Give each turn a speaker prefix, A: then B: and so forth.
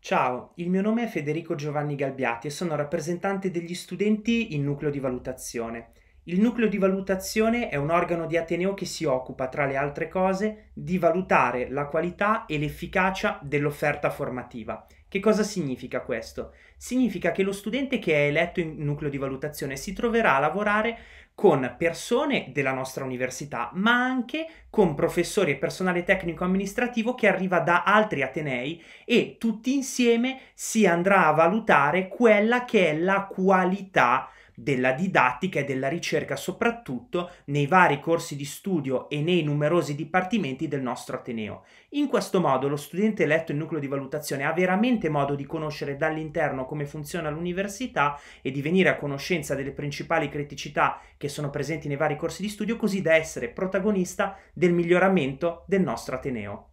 A: Ciao, il mio nome è Federico Giovanni Galbiati e sono rappresentante degli studenti in nucleo di valutazione. Il nucleo di valutazione è un organo di Ateneo che si occupa, tra le altre cose, di valutare la qualità e l'efficacia dell'offerta formativa che cosa significa questo? Significa che lo studente che è eletto in nucleo di valutazione si troverà a lavorare con persone della nostra università, ma anche con professori e personale tecnico-amministrativo che arriva da altri atenei e tutti insieme si andrà a valutare quella che è la qualità della didattica e della ricerca, soprattutto nei vari corsi di studio e nei numerosi dipartimenti del nostro Ateneo. In questo modo lo studente eletto in nucleo di valutazione ha veramente finalmente modo di conoscere dall'interno come funziona l'università e di venire a conoscenza delle principali criticità che sono presenti nei vari corsi di studio, così da essere protagonista del miglioramento del nostro Ateneo.